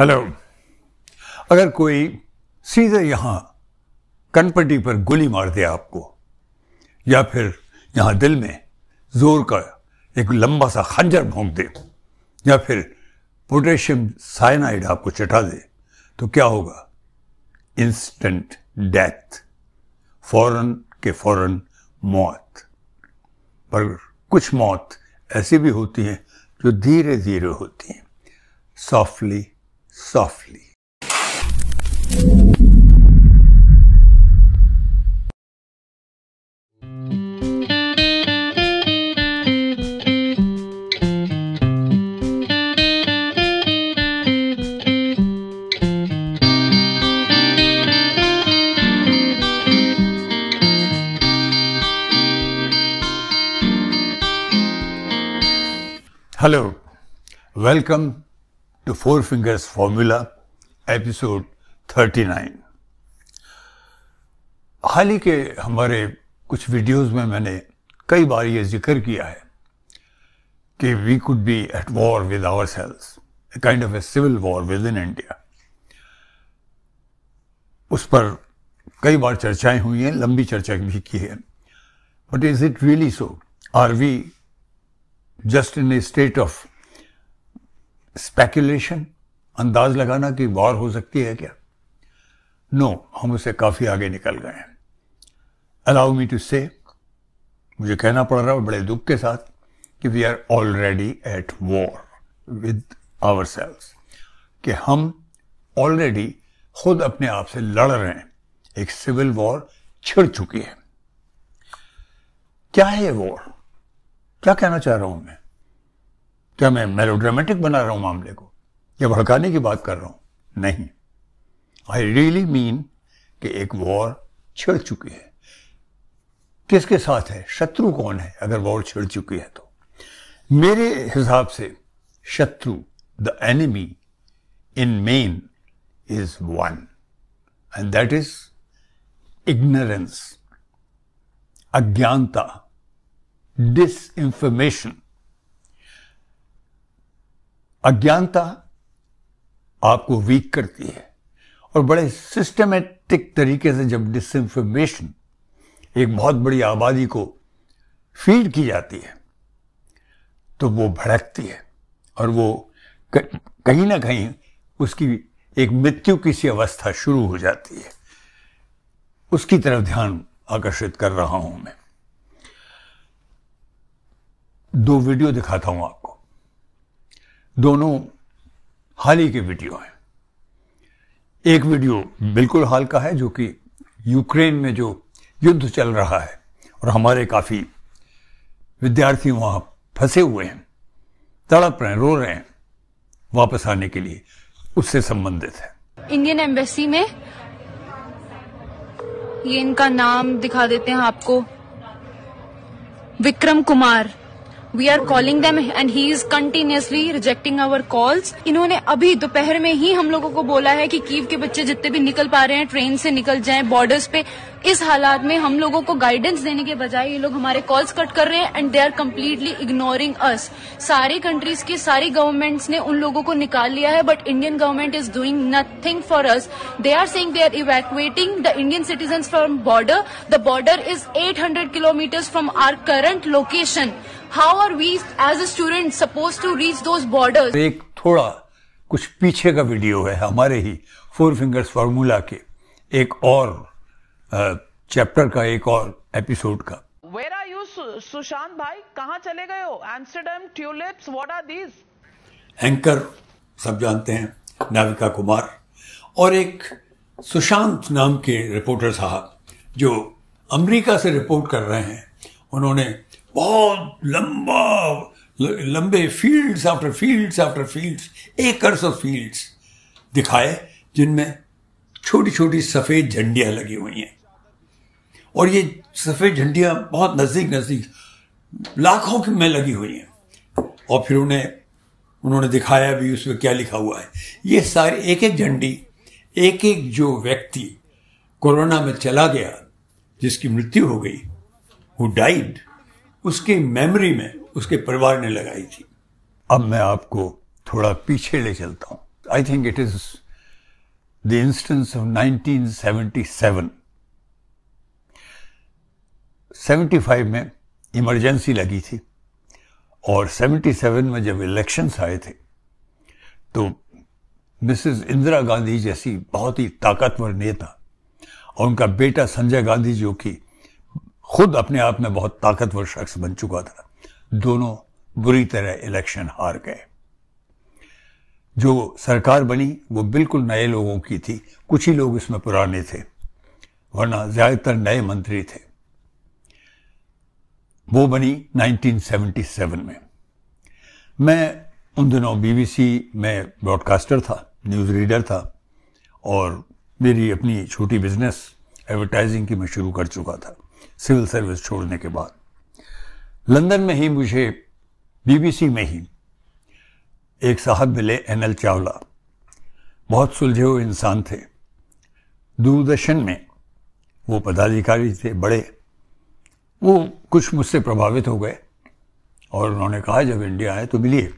Hello अगर कोई सीधे यहाँ कनपट्टी पर गोली मार दे आपको या फिर यहाँ दिल में जोर का एक लंबा सा खंजर भोंक दे या फिर पोटेशियम साइनाइड आपको चटा दे तो क्या होगा इंस्टेंट डेथ फौरन के फौरन मौत पर कुछ मौत ऐसी भी होती हैं जो धीरे धीरे होती हैं softly softly. Hello, welcome to Four Fingers Formula, episode nine हाल ही के हमारे कुछ वीडियोस में मैंने कई बार ये जिक्र किया है कि we could be at war with ourselves a kind of a civil war within India उस पर कई बार चर्चाएं हुई हैं लंबी चर्चा भी की है but is it really so are we just in a state of speculation अंदाज लगाना कि वॉर हो सकती है क्या नो no, हम उसे काफ़ी आगे निकल गए हैं अलाउ मी टू से मुझे कहना पड़ रहा है बड़े दुख के साथ कि we are already at war with our कि हम ऑलरेडी खुद अपने आप से लड़ रहे हैं एक सिविल वॉर छिड़ चुकी है क्या है ये वॉर क्या कहना चाह रहा हूं मैं क्या मैं मेलोड्रामेटिक बना रहा हूं मामले को या भड़काने की बात कर रहा हूं नहीं आई रियली मीन कि एक वॉर छिड़ चुकी है किसके साथ है शत्रु कौन है अगर वॉर छिड़ चुकी है तो मेरे हिसाब से शत्रु the enemy in main is one and that is ignorance अज्ञानता डिस इंफॉर्मेशन अज्ञानता आपको वीक करती है और बड़े सिस्टमेटिक तरीके से जब डिसइंफॉर्मेशन एक बहुत बड़ी आबादी को फीड की जाती है तो वो भड़कती है और वो कहीं ना कहीं उसकी एक मृत्यु की सी अवस्था शुरू हो जाती है उसकी तरफ ध्यान आकर्षित कर रहा हूं मैं दो वीडियो दिखाता हूं आप दोनों हाल ही के वीडियो हैं एक वीडियो बिल्कुल हाल का है जो कि यूक्रेन में जो युद्ध चल रहा है और हमारे काफ़ी विद्यार्थी वहां फंसे हुए हैं तड़प रहे हैं रो रहे हैं वापस आने के लिए उससे संबंधित है इंडियन एम्बेसी में ये इनका नाम दिखा देते हैं आपको Vikram Kumar we are calling them and he is continuously rejecting our calls इन्होंने अभी दोपहर में ही हम लोगों को बोला है कि कीव के बच्चे जितने भी निकल पा रहे हैं ट्रेन से निकल जाएं बॉर्डर्स पे इस हालात में हम लोगों को गाइडेंस देने के बजाय ये लोग हमारे कॉल्स कट कर रहे हैं and they are completely ignoring us सारी कंट्रीज की सारी गवर्नमेंट्स ने उन लोगों को निकाल लिया है but Indian government is doing nothing for us they are saying they are evacuating the Indian citizen from border the border is 800 kilometres from our current location how are we as a student suppose to reach those borders एक थोड़ा कुछ पीछे का video है हमारे ही four fingers formula के एक और चैप्टर का एक और एपिसोड का वेर आर यू सुशांत भाई कहा चले गए हो Amsterdam tulips what are these anchor सब जानते हैं नाविका कुमार और एक सुशांत नाम के रिपोर्टर साहब जो अमेरिका से रिपोर्ट कर रहे हैं उन्होंने बहुत लंबा लंबे fields after fields after fields acres of fields दिखाए जिनमें छोटी छोटी सफ़ेद झंडियां लगी हुई हैं और ये सफ़ेद झंडियां बहुत नज़दीक नज़दीक लाखों में लगी हुई हैं और फिर उन्हें उन्होंने दिखाया भी उसमें क्या लिखा हुआ है ये सारे एक एक झंडी एक एक जो व्यक्ति कोरोना में चला गया जिसकी मृत्यु हो गई हु डाइड उसके मेमोरी में उसके परिवार ने लगाई थी अब मैं आपको थोड़ा पीछे ले चलता हूं I think it is the instance of 1977 75 में इमरजेंसी लगी थी और 77 में जब इलेक्शंस आए थे तो मिसेस इंदिरा गांधी जैसी बहुत ही ताकतवर नेता और उनका बेटा संजय गांधी जो कि खुद अपने आप में बहुत ताकतवर शख्स बन चुका था दोनों बुरी तरह इलेक्शन हार गए जो सरकार बनी वो बिल्कुल नए लोगों की थी कुछ ही लोग इसमें पुराने थे वरना ज्यादातर नए मंत्री थे वो बनी 1977 में मैं उन दिनों बीबीसी में ब्रॉडकास्टर था न्यूज़ रीडर था और मेरी अपनी छोटी बिजनेस एडवर्टाइजिंग की मैं शुरू कर चुका था सिविल सर्विस छोड़ने के बाद लंदन में ही मुझे बीबीसी में ही एक साहब मिले एन एल चावला बहुत सुलझे हुए इंसान थे दूरदर्शन में वो पदाधिकारी थे बड़े वो कुछ मुझसे प्रभावित हो गए और उन्होंने कहा जब इंडिया आए तो मिलिए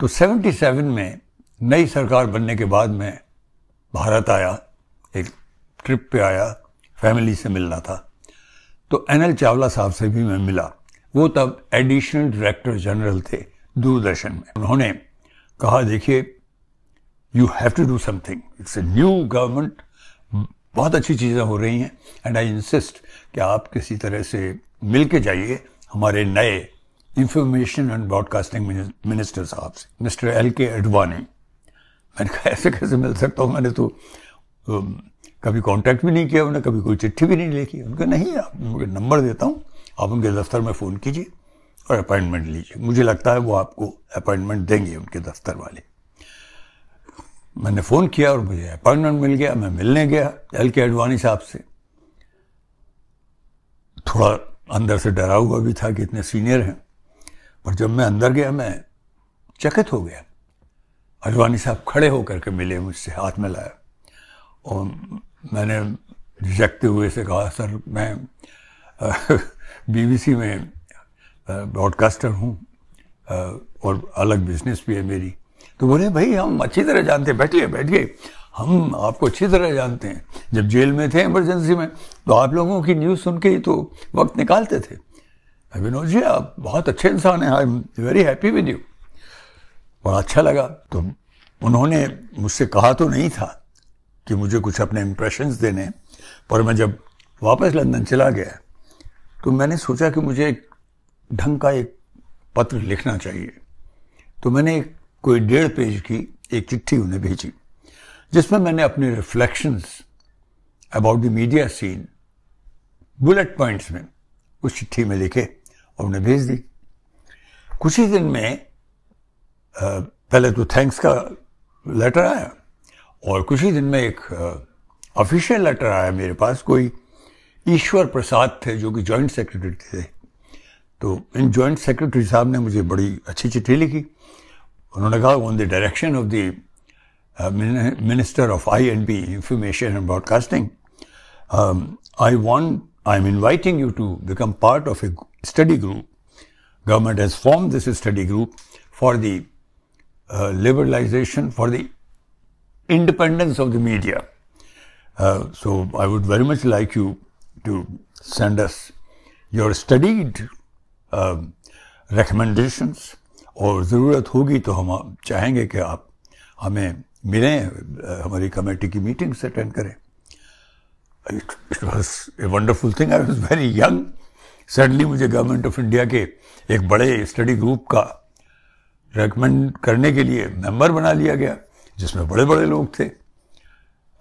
तो 77 में नई सरकार बनने के बाद मैं भारत आया एक ट्रिप पे आया फैमिली से मिलना था तो एन एल चावला साहब से भी मैं मिला वो तब एडिशनल डायरेक्टर जनरल थे दूरदर्शन में उन्होंने कहा देखिए you have to do something it's a new government बहुत अच्छी चीज़ें हो रही हैं एंड आई इंसिस्ट कि आप किसी तरह से मिल के जाइए हमारे नए इंफॉर्मेशन एंड ब्रॉडकास्टिंग मिनिस्टर साहब से मिस्टर एल के अडवाणी मैंने कहा ऐसे कैसे मिल सकता हूँ मैंने तो, तो कभी कांटेक्ट भी नहीं किया उन्होंने कभी कोई चिट्ठी भी नहीं लिखी उनका नहीं आप उनके नंबर देता हूँ आप उनके दफ्तर में फ़ोन कीजिए और अपॉइंटमेंट लीजिए मुझे लगता है वो आपको अपॉइंटमेंट देंगे उनके दफ्तर वाले मैंने फ़ोन किया और मुझे अपॉइंटमेंट मिल गया मैं मिलने गया एल के अडवाणी साहब से थोड़ा अंदर से डरा हुआ भी था कि इतने सीनियर हैं पर जब मैं अंदर गया मैं चकित हो गया अडवाणी साहब खड़े होकर के मिले मुझसे हाथ में लाया और मैंने झिझकते हुए से कहा सर मैं बीबीसी में ब्रॉडकास्टर हूँ और अलग बिजनेस भी है मेरी तो बोले भाई हम अच्छी तरह जानते हैं बैठिए बैठिए हम आपको अच्छी तरह जानते हैं जब जेल में थे इमरजेंसी में तो आप लोगों की न्यूज़ सुन के ही तो वक्त निकालते थे विनोद oh, जी आप बहुत अच्छे इंसान हैं I am very happy with you बड़ा अच्छा लगा तो उन्होंने मुझसे कहा तो नहीं था कि मुझे कुछ अपने इम्प्रेशन देने पर मैं जब वापस लंदन चला गया तो मैंने सोचा कि मुझे एक ढंग का एक पत्र लिखना चाहिए तो मैंने एक कोई डेढ़ पेज की एक चिट्ठी उन्हें भेजी जिसमें मैंने अपने reflections about the media scene bullet points में उस चिट्ठी में लिखे और उन्हें भेज दी कुछ ही दिन में पहले तो थैंक्स का लेटर आया और कुछ ही दिन में एक ऑफिशियल लेटर आया मेरे पास कोई ईश्वर प्रसाद थे जो कि जॉइंट सेक्रेटरी थे तो इन जॉइंट सेक्रेटरी साहब ने मुझे बड़ी अच्छी चिट्ठी लिखी उन्होंने कहा on the direction of the minister of I and B information and broadcasting I want I am inviting you to become part of a study group government has form this study group for the liberalisation for the independence of the media. Uh, so I would very much like you to send us your studied uh, recommendations और ज़रूरत होगी तो हम चाहेंगे कि आप हमें मिलें uh, हमारी कमेटी की मीटिंग्स अटेंड करें it was a wonderful thing I was very young suddenly मुझे गवर्नमेंट ऑफ इंडिया के एक बड़े स्टडी ग्रुप का रेकमेंड करने के लिए मेंबर बना लिया गया जिसमें बड़े बड़े लोग थे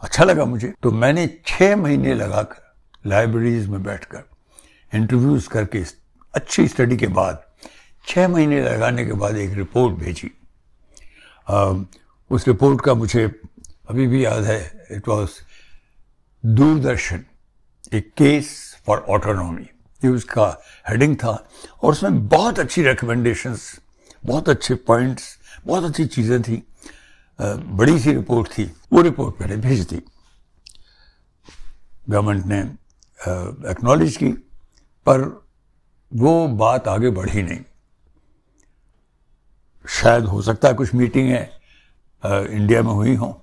अच्छा लगा मुझे तो मैंने छः महीने लगाकर लाइब्रेरीज में बैठकर इंटरव्यूज करके अच्छी स्टडी के बाद छः महीने लगाने के बाद एक रिपोर्ट भेजी आ, उस रिपोर्ट का मुझे अभी भी याद है it was Doordarshan a case for autonomy ये उसका हेडिंग था और उसमें बहुत अच्छी रिकमेंडेशंस बहुत अच्छे पॉइंट्स बहुत अच्छी चीज़ें थी बड़ी सी रिपोर्ट थी वो रिपोर्ट मैंने भेज दी गवर्नमेंट ने एक्नॉलेज की पर वो बात आगे बढ़ी नहीं शायद हो सकता है कुछ मीटिंगें इंडिया में हुई हों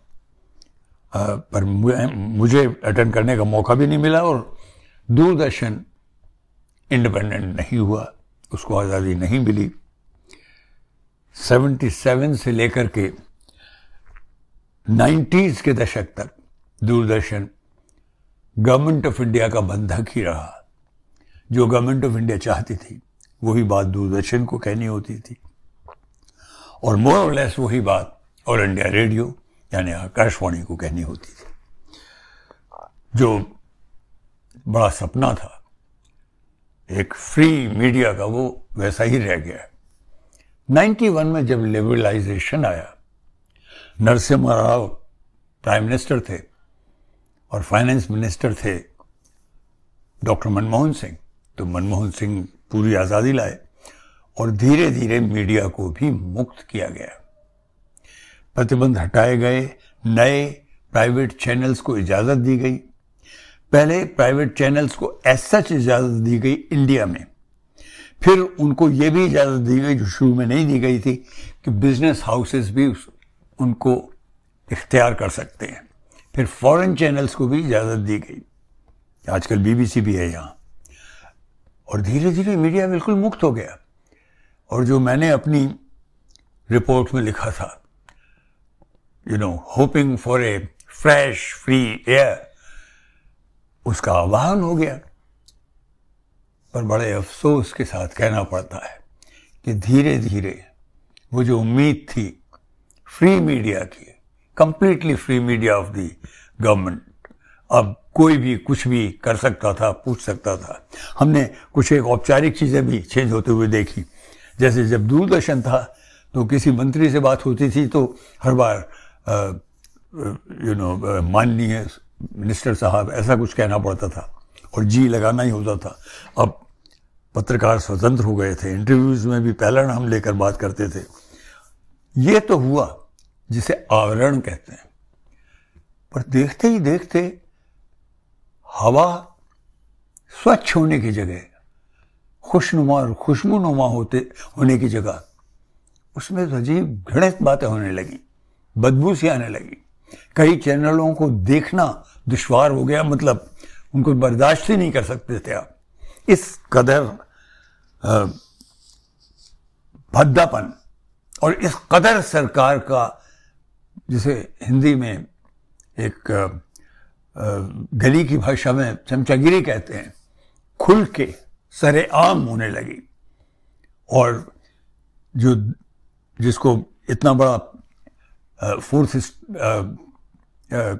पर मुझे अटेंड करने का मौका भी नहीं मिला और दूरदर्शन इंडिपेंडेंट नहीं हुआ उसको आज़ादी नहीं मिली 77 से लेकर के 90s के दशक तक दूरदर्शन गवर्नमेंट ऑफ इंडिया का बंधक ही रहा जो गवर्नमेंट ऑफ इंडिया चाहती थी वही बात दूरदर्शन को कहनी होती थी और मोर और लेस वही बात ऑल इंडिया रेडियो यानी आकाशवाणी को कहनी होती थी जो बड़ा सपना था एक फ्री मीडिया का वो वैसा ही रह गया 91 में जब लिबरलाइजेशन आया नरसिम्हा राव प्राइम मिनिस्टर थे और फाइनेंस मिनिस्टर थे डॉक्टर मनमोहन सिंह तो मनमोहन सिंह पूरी आज़ादी लाए और धीरे धीरे मीडिया को भी मुक्त किया गया प्रतिबंध हटाए गए नए प्राइवेट चैनल्स को इजाज़त दी गई पहले प्राइवेट चैनल्स को ऐसा सच इजाज़त दी गई इंडिया में फिर उनको ये भी इजाज़त दी गई जो शुरू में नहीं दी गई थी कि बिजनेस हाउसेस भी उनको इख्तियार कर सकते हैं फिर फॉरेन चैनल्स को भी इजाज़त दी गई आजकल बीबीसी भी है यहाँ और धीरे धीरे मीडिया बिल्कुल मुक्त हो गया और जो मैंने अपनी रिपोर्ट में लिखा था you know hoping for a fresh free air उसका आह्वान हो गया पर बड़े अफसोस के साथ कहना पड़ता है कि धीरे धीरे वो जो उम्मीद थी फ्री मीडिया की completely free media of the government अब कोई भी कुछ भी कर सकता था पूछ सकता था हमने कुछ एक औपचारिक चीज़ें भी चेंज होते हुए देखी जैसे जब दूरदर्शन था तो किसी मंत्री से बात होती थी तो हर बार यू नो माननीय मिनिस्टर साहब ऐसा कुछ कहना पड़ता था और जी लगाना ही होता था अब पत्रकार स्वतंत्र हो गए थे इंटरव्यूज़ में भी पहला हम लेकर बात करते थे ये तो हुआ जिसे आवरण कहते हैं पर देखते ही देखते हवा स्वच्छ होने की जगह खुशनुमा और खुशबूनुमा होते होने की जगह उसमें तो अजीब घृणित बातें होने लगी बदबू सी आने लगी कई चैनलों को देखना दुश्वार हो गया मतलब उनको बर्दाश्त ही नहीं कर सकते थे आप इस कदर भद्दापन और इस कदर सरकार का जिसे हिंदी में एक गली की भाषा में चमचागिरी कहते हैं खुल के सरेआम होने लगी और जो जिसको इतना बड़ा फोर्थ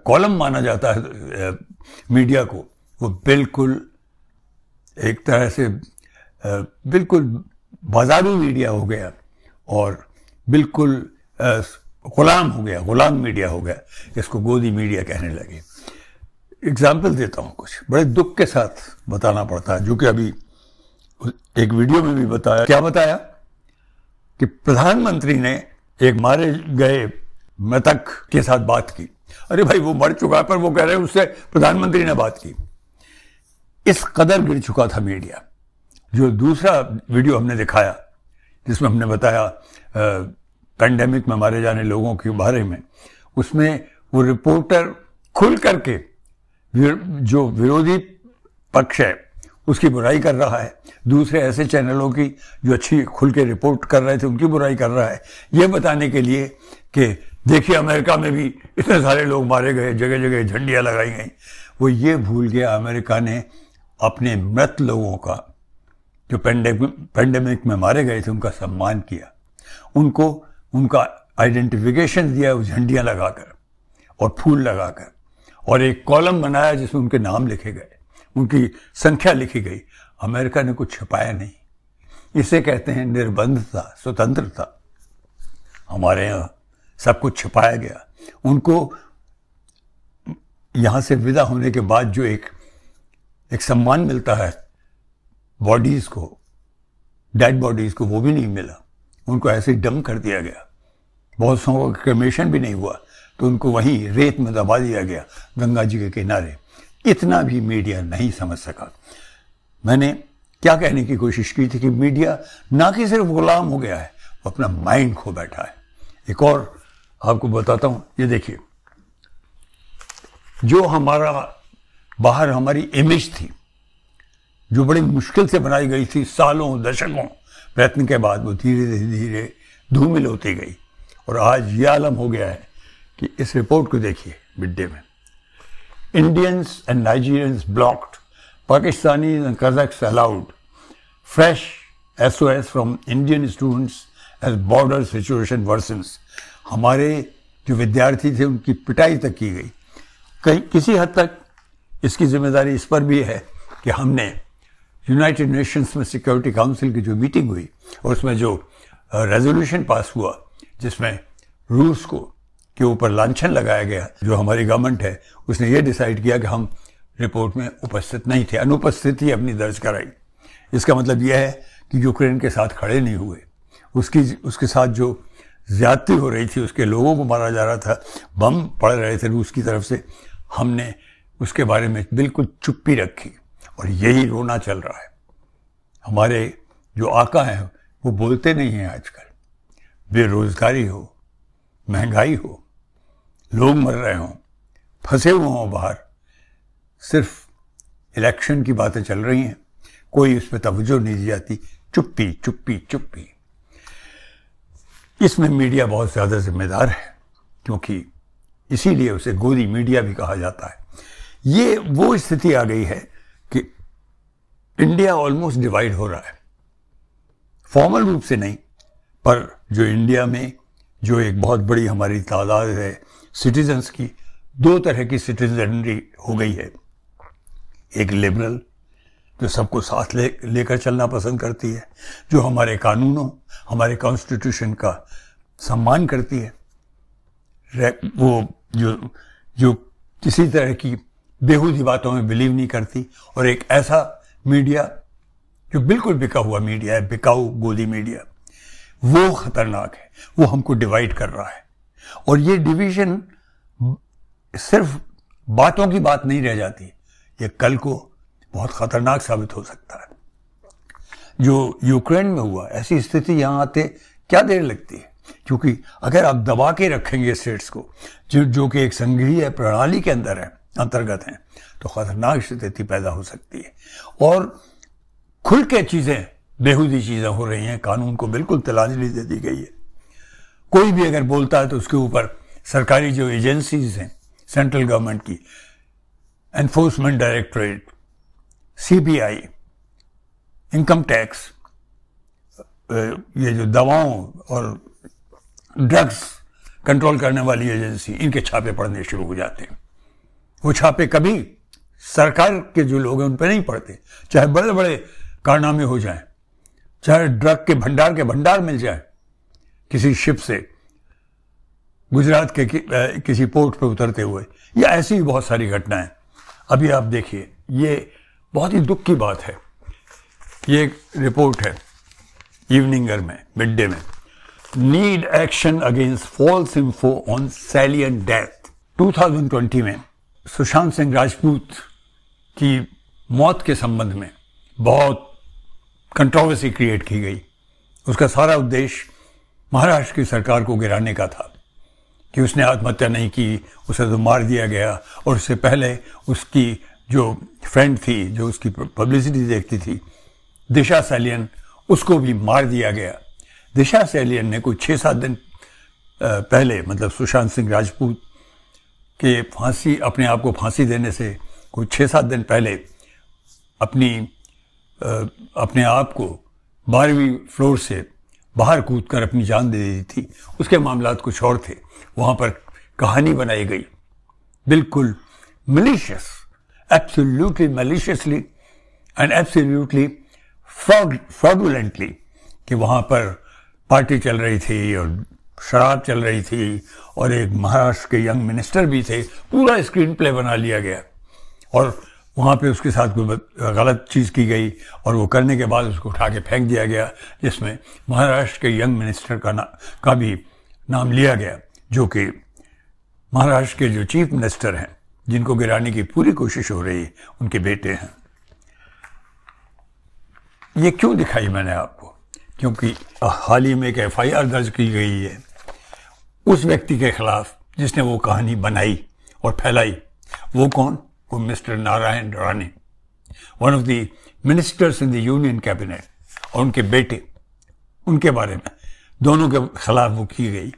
कॉलम माना जाता है मीडिया को वो बिल्कुल एक तरह से बिल्कुल बाजारू मीडिया हो गया और बिल्कुल गुलाम हो गया गुलाम मीडिया हो गया इसको गोदी मीडिया कहने लगे एग्जाम्पल देता हूँ कुछ बड़े दुख के साथ बताना पड़ता है जो कि अभी एक वीडियो में भी बताया क्या बताया कि प्रधानमंत्री ने एक मारे गए मृतक के साथ बात की अरे भाई वो मर चुका है पर वो कह रहे हैं उससे प्रधानमंत्री ने बात की इस कदर गिर चुका था मीडिया जो दूसरा वीडियो हमने दिखाया जिसमें हमने बताया पेंडेमिक में मारे जाने लोगों के बारे में उसमें वो रिपोर्टर खुल करके जो विरोधी पक्ष है उसकी बुराई कर रहा है दूसरे ऐसे चैनलों की जो अच्छी खुल के रिपोर्ट कर रहे थे उनकी बुराई कर रहा है ये बताने के लिए कि देखिए अमेरिका में भी इतने सारे लोग मारे गए जगह जगह झंडियाँ लगाई गई वो ये भूल गया अमेरिका ने अपने मृत लोगों का जो पेंडेमिक में मारे गए थे उनका सम्मान किया उनको उनका आइडेंटिफिकेशन दिया झंडियाँ लगाकर और फूल लगाकर और एक कॉलम बनाया जिसमें उनके नाम लिखे गए उनकी संख्या लिखी गई अमेरिका ने कुछ छिपाया नहीं इसे कहते हैं निर्बंधता स्वतंत्रता हमारे यहाँ सब कुछ छिपाया गया उनको यहाँ से विदा होने के बाद जो एक एक सम्मान मिलता है बॉडीज़ को डेड बॉडीज़ को वो भी नहीं मिला उनको ऐसे डम कर दिया गया बहुत सौ क्रमेशन भी नहीं हुआ तो उनको वहीं रेत में दबा दिया गया गंगा जी के किनारे इतना भी मीडिया नहीं समझ सका मैंने क्या कहने की कोशिश की थी कि मीडिया ना कि सिर्फ गुलाम हो गया है वो अपना माइंड खो बैठा है एक और आपको बताता हूं ये देखिए जो हमारा बाहर हमारी इमेज थी जो बड़ी मुश्किल से बनाई गई थी सालों दशकों प्रयत्न के बाद वो धीरे धीरे धीरे धूमिल होती गई और आज यह आलम हो गया है कि इस रिपोर्ट को देखिए मिड डे में Indians and Nigerians blocked Pakistani and Kazakhs allowed fresh S O S from Indian students as border situation worsens हमारे जो विद्यार्थी थे उनकी पिटाई तक की गई कहीं किसी हद तक इसकी जिम्मेदारी इस पर भी है कि हमने यूनाइटेड नेशंस में सिक्योरिटी काउंसिल की जो मीटिंग हुई और उसमें जो रेजोल्यूशन पास हुआ जिसमें रूस को के ऊपर लांछन लगाया गया जो हमारी गवर्नमेंट है उसने ये डिसाइड किया कि हम रिपोर्ट में उपस्थित नहीं थे अनुपस्थिति अपनी दर्ज कराई इसका मतलब यह है कि यूक्रेन के साथ खड़े नहीं हुए उसकी उसके साथ जो ज्यादती हो रही थी उसके लोगों को मारा जा रहा था बम पड़ रहे थे रूस की तरफ से हमने उसके बारे में बिल्कुल चुप्पी रखी और यही रोना चल रहा है हमारे जो आका हैं वो बोलते नहीं हैं आजकल बेरोजगारी हो महंगाई हो लोग मर रहे हों फंसे हुए हों बाहर सिर्फ इलेक्शन की बातें चल रही हैं कोई उस पर तवज्जो नहीं दी जाती चुप्पी चुप्पी चुप्पी इसमें मीडिया बहुत ज़्यादा जिम्मेदार है क्योंकि इसीलिए उसे गोदी मीडिया भी कहा जाता है ये वो स्थिति आ गई है कि इंडिया ऑलमोस्ट डिवाइड हो रहा है फॉर्मल रूप से नहीं पर जो इंडिया में जो एक बहुत बड़ी हमारी तादाद है सिटीजन्स की दो तरह की सिटीजनरी हो गई है एक लिबरल जो सबको साथ ले लेकर चलना पसंद करती है जो हमारे कानूनों हमारे कॉन्स्टिट्यूशन का सम्मान करती है वो जो जो किसी तरह की बेहूदी बातों में बिलीव नहीं करती और एक ऐसा मीडिया जो बिल्कुल बिका हुआ मीडिया है बिकाऊ गोदी मीडिया वो खतरनाक है वो हमको डिवाइड कर रहा है और ये डिवीजन सिर्फ बातों की बात नहीं रह जाती ये कल को बहुत खतरनाक साबित हो सकता है जो यूक्रेन में हुआ ऐसी स्थिति यहाँ आते क्या देर लगती है क्योंकि अगर आप दबा के रखेंगे स्टेट्स को जो जो कि एक संघीय प्रणाली के अंदर है अंतर्गत हैं तो खतरनाक स्थिति पैदा हो सकती है और खुल के चीज़ें बेहूदी चीज़ें हो रही हैं कानून को बिल्कुल तलाजली दे दी गई है कोई भी अगर बोलता है तो उसके ऊपर सरकारी जो एजेंसीज हैं सेंट्रल गवर्नमेंट की enforcement directorate CBI income tax ये जो दवाओं और ड्रग्स कंट्रोल करने वाली एजेंसी इनके छापे पड़ने शुरू हो जाते हैं वो छापे कभी सरकार के जो लोग हैं उन पर नहीं पड़ते चाहे बड़े बड़े कारनामे हो जाएं चाहे ड्रग के भंडार के भंडार मिल जाए किसी शिप से गुजरात के कि, किसी पोर्ट पर उतरते हुए या ऐसी बहुत सारी घटनाएं अभी आप देखिए ये बहुत ही दुख की बात है ये एक रिपोर्ट है इवनिंगर में मिड डे में need action against false info on Salian death 2020 में सुशांत सिंह राजपूत की मौत के संबंध में बहुत कंट्रोवर्सी क्रिएट की गई उसका सारा उद्देश्य महाराष्ट्र की सरकार को गिराने का था कि उसने आत्महत्या नहीं की उसे तो मार दिया गया और उससे पहले उसकी जो फ्रेंड थी जो उसकी पब्लिसिटी देखती थी दिशा सैलियन उसको भी मार दिया गया दिशा सैलियन ने कुछ छः सात दिन पहले मतलब सुशांत सिंह राजपूत कि फांसी अपने आप को फांसी देने से कुछ छः सात दिन पहले अपनी अपने आप को बारहवीं फ्लोर से बाहर कूद कर अपनी जान दे दी थी उसके मामला कुछ और थे वहाँ पर कहानी बनाई गई बिल्कुल malicious absolutely maliciously and absolutely fraud fraudulently कि वहाँ पर पार्टी चल रही थी और शराब चल रही थी और एक महाराष्ट्र के यंग मिनिस्टर भी थे पूरा स्क्रीन प्ले बना लिया गया और वहाँ पे उसके साथ कोई गलत चीज़ की गई और वो करने के बाद उसको उठा के फेंक दिया गया जिसमें महाराष्ट्र के यंग मिनिस्टर का ना का भी नाम लिया गया जो कि महाराष्ट्र के जो चीफ मिनिस्टर हैं जिनको गिराने की पूरी कोशिश हो रही है उनके बेटे हैं ये क्यों दिखाई मैंने आपको क्योंकि हाल ही में एक एफ दर्ज की गई है उस व्यक्ति के खिलाफ जिसने वो कहानी बनाई और फैलाई वो कौन वो mister Narayan Rane one of the ministers in the union cabinet और उनके बेटे उनके बारे में दोनों के खिलाफ वो की गई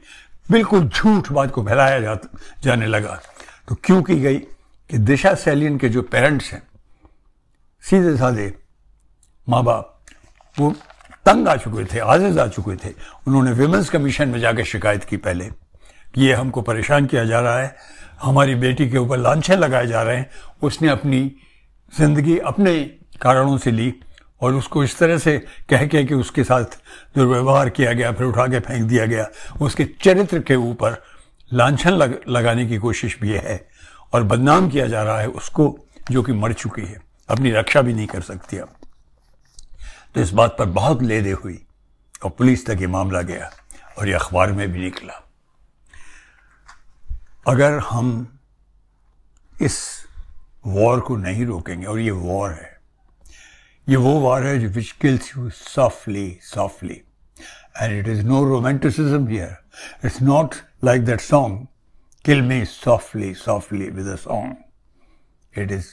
बिल्कुल झूठ बात को फैलाया जा, जाने लगा तो क्यों की गई कि दिशा सैलियन के जो पेरेंट्स हैं सीधे साधे माँ बाप वो तंग आ चुके थे आजिज आ चुके थे उन्होंने विमेंस कमीशन में जाकर शिकायत की पहले कि ये हमको परेशान किया जा रहा है हमारी बेटी के ऊपर लांछे लगाए जा रहे हैं उसने अपनी जिंदगी अपने कारणों से ली और उसको इस तरह से कह के कि उसके साथ दुर्व्यवहार किया गया फिर उठा के फेंक दिया गया उसके चरित्र के ऊपर लांछन लग, लगाने की कोशिश भी है और बदनाम किया जा रहा है उसको जो कि मर चुकी है अपनी रक्षा भी नहीं कर सकती अब तो इस बात पर बहुत लेदे हुई और पुलिस तक ये मामला गया और ये अखबार में भी निकला अगर हम इस वॉर को नहीं रोकेंगे और ये वॉर है ये वो वॉर है जो which kills you softly softly and it is no romanticism here it's not like that song kill me softly softly with a song it is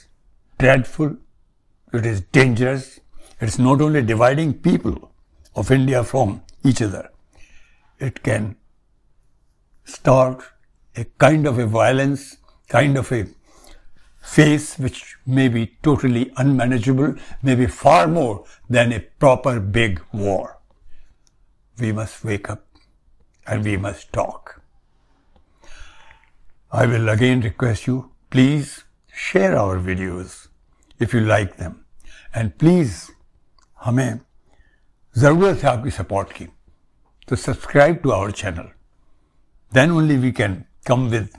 dreadful it is dangerous It's not only dividing people of India from each other, it can start a kind of a violence, kind of a phase which may be totally unmanageable, may be far more than a proper big war. We must wake up and we must talk. I will again request you, please share our videos if you like them. And please हमें ज़रूरत है आपकी support की तो subscribe to our channel then only we can come with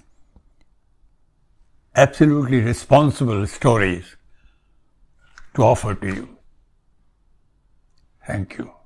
absolutely responsible stories to offer to you thank you